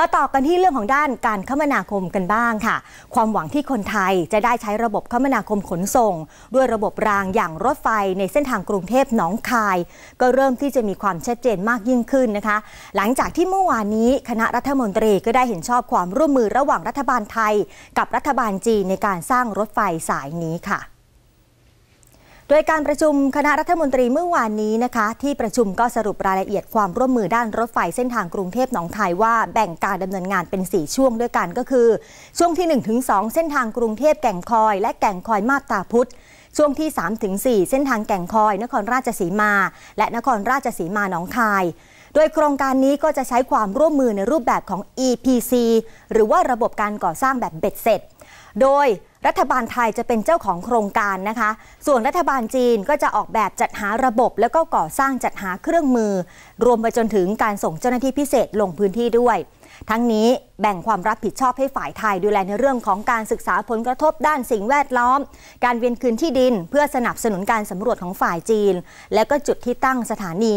มาต่อกันที่เรื่องของด้านการคมนาคมกันบ้างค่ะ ความหวังที่คนไทยจะได้ใช้ระบบคมนาคมขนส่ง ด้วยระบบรางอย่างรถไฟในเส้นทางกรุงเทพหนองคาย ก็เริ่มที่จะมีความชัดเจนมากยิ่งขึ้นนะคะ หลังจากที่เมื่อวานนี้คณะรัฐมนตรีก็ได้เห็นชอบความร่วมมือระหว่างรัฐบาลไทยกับรัฐบาลจีนในการสร้างรถไฟสายนี้ค่ะโดยการประชุมคณะรัฐมนตรีเมื่อวานนี้นะคะที่ประชุมก็สรุปรายละเอียดความร่วมมือด้านรถไฟเส้นทางกรุงเทพหนองคายว่าแบ่งการดำเนินงานเป็น4ช่วงด้วยกันก็คือ ช่วงที่1นถึงสเส้นทางกรุงเทพแก่งคอย และแก่งคอยมาตาพุธช่วงที่ 3-4 เส้นทางแก่งคอยนครราชสีมา และนครราชสีมาหนองคาย โดยโครงการนี้ก็จะใช้ความร่วมมือในรูปแบบของ EPC หรือว่าระบบการก่อสร้างแบบเบ็ดเสร็จ โดยรัฐบาลไทยจะเป็นเจ้าของโครงการนะคะ ส่วนรัฐบาลจีนก็จะออกแบบจัดหาระบบ แล้วก็ก่อสร้างจัดหาเครื่องมือ รวมไปจนถึงการส่งเจ้าหน้าที่พิเศษลงพื้นที่ด้วย ทั้งนี้แบ่งความรับผิดชอบให้ฝ่ายไทยดูแลในเรื่องของการศึกษาผลกระทบด้านสิ่งแวดล้อม การเวียนคืนที่ดินเพื่อสนับสนุนการสำรวจของฝ่ายจีน และก็จุดที่ตั้งสถานี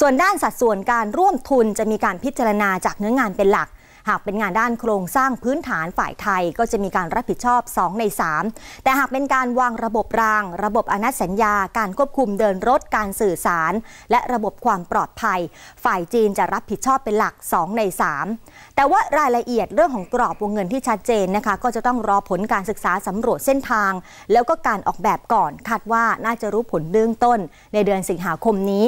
ส่วนด้านสัดส่วนการร่วมทุนจะมีการพิจารณาจากเนื้องานเป็นหลักหากเป็นงานด้านโครงสร้างพื้นฐานฝ่ายไทยก็จะมีการรับผิดชอบ 2 ใน 3 แต่หากเป็นการวางระบบราง ระบบอนัตสัญญาการควบคุมเดินรถการสื่อสาร และระบบความปลอดภัย ฝ่ายจีนจะรับผิดชอบเป็นหลัก 2 ใน 3 แต่ว่ารายละเอียดเรื่องของกรอบวงเงินที่ชัดเจนนะคะก็จะต้องรอผลการศึกษาสำรวจเส้นทาง แล้วก็การออกแบบก่อนคาดว่าน่าจะรู้ผลเบื้องต้น ในเดือนสิงหาคมนี้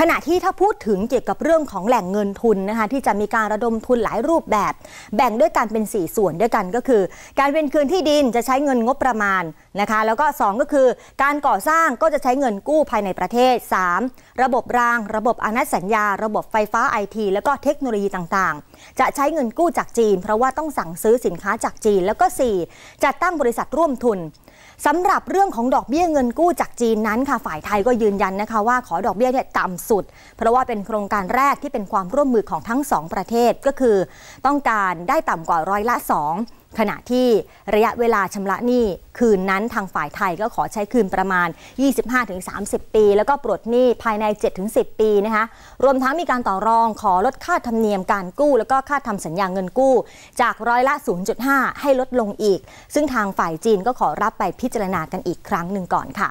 ขณะที่ถ้าพูดถึงเกี่ยวกับเรื่องของแหล่งเงินทุนนะคะที่จะมีการระดมทุนหลายรูปแบบแบ่งด้วยกันเป็น 4 ส่วนด้วยกันก็คือ การเวนคืนที่ดินจะใช้เงินงบประมาณนะคะแล้วก็ 2 ก็คือการก่อสร้างก็จะใช้เงินกู้ภายในประเทศ 3. ระบบรางระบบอนัตสัญญา ระบบไฟฟ้าไอทีแล้วก็เทคโนโลยีต่าง ๆ จะใช้เงินกู้จากจีน เพราะว่าต้องสั่งซื้อสินค้าจากจีนแล้วก็ 4. จัดตั้งบริษัทร่วมทุนสำหรับเรื่องของดอกเบี้ยเงินกู้จากจีนนั้นค่ะ ฝ่ายไทยก็ยืนยันนะคะ ว่าขอดอกเบี้ยเนี่ยต่ำสุด เพราะว่าเป็นโครงการแรกที่เป็นความร่วมมือของทั้ง 2 ประเทศ ก็คือต้องการได้ต่ำกว่าร้อยละ 2ขณะที่ระยะเวลาชำระหนี้คืนนั้นทางฝ่ายไทยก็ขอใช้คืนประมาณ 25-30 ปี แล้วก็ปลดหนี้ภายใน 7-10 ปีนะคะ รวมทั้งมีการต่อรองขอลดค่าธรรมเนียมการกู้ แล้วก็ค่าทำสัญญาเงินกู้ จากร้อยละ 0.5 ให้ลดลงอีก ซึ่งทางฝ่ายจีนก็ขอรับไปพิจารณากันอีกครั้งหนึ่งก่อนค่ะ